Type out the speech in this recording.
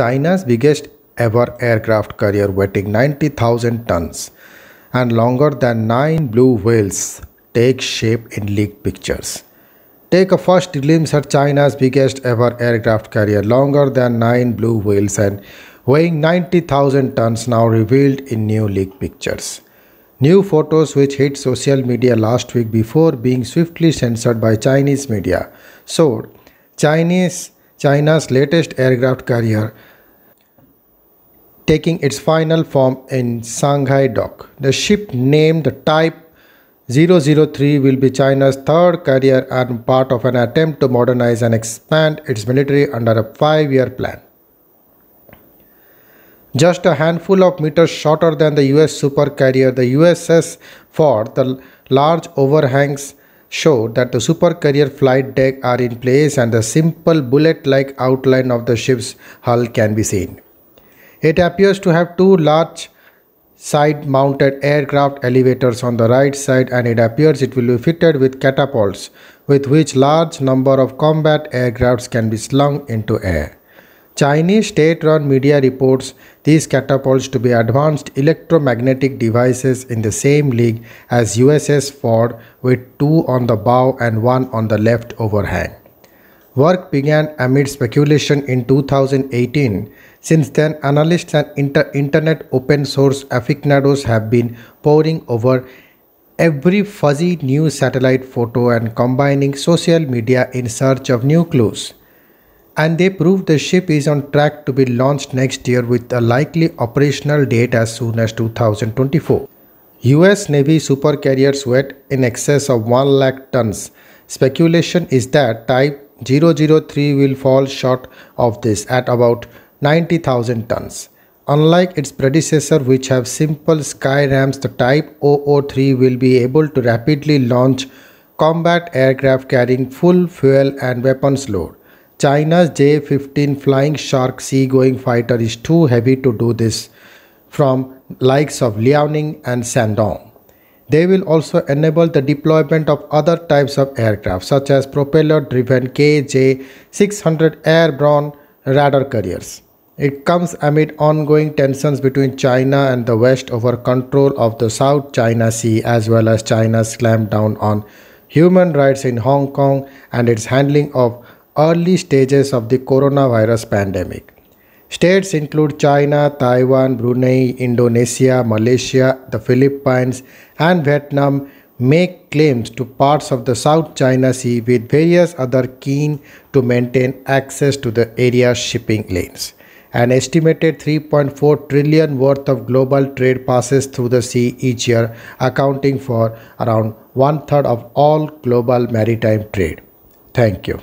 China's biggest ever aircraft carrier weighing 90,000 tons and longer than nine blue whales take shape in leaked pictures. Take a first glimpse at China's biggest ever aircraft carrier, longer than nine blue whales and weighing 90,000 tons, now revealed in new leaked pictures. New photos which hit social media last week before being swiftly censored by Chinese media showed Chinese China's latest aircraft carrier taking its final form in Shanghai Dock. The ship named the Type 003 will be China's third carrier and part of an attempt to modernize and expand its military under a five-year plan. Just a handful of meters shorter than the US supercarrier, the USS Ford, the large overhangs show that the supercarrier flight deck are in place and the simple bullet-like outline of the ship's hull can be seen. It appears to have two large side mounted aircraft elevators on the right side and it appears it will be fitted with catapults with which large number of combat aircrafts can be slung into air. Chinese state-run media reports these catapults to be advanced electromagnetic devices in the same league as USS Ford with two on the bow and one on the left overhang. Work began amid speculation in 2018. Since then, analysts and inter- internet open source aficionados have been poring over every fuzzy new satellite photo and combining social media in search of new clues. And they prove the ship is on track to be launched next year with a likely operational date as soon as 2024. US Navy supercarriers weighed in excess of 1 lakh tons. Speculation is that Type 003 will fall short of this at about 90,000 tons. Unlike its predecessor which have simple Skyrams, the Type 003 will be able to rapidly launch combat aircraft carrying full fuel and weapons load. China's J-15 Flying Shark seagoing fighter is too heavy to do this from likes of Liaoning and Shandong. They will also enable the deployment of other types of aircraft such as propeller-driven KJ-600 airborne radar carriers. It comes amid ongoing tensions between China and the West over control of the South China Sea as well as China's clampdown on human rights in Hong Kong and its handling of early stages of the coronavirus pandemic. States include China, Taiwan, Brunei, Indonesia, Malaysia, the Philippines, and Vietnam make claims to parts of the South China Sea with various other keen to maintain access to the area's shipping lanes. An estimated 3.4 trillion worth of global trade passes through the sea each year, accounting for around one third of all global maritime trade. Thank you.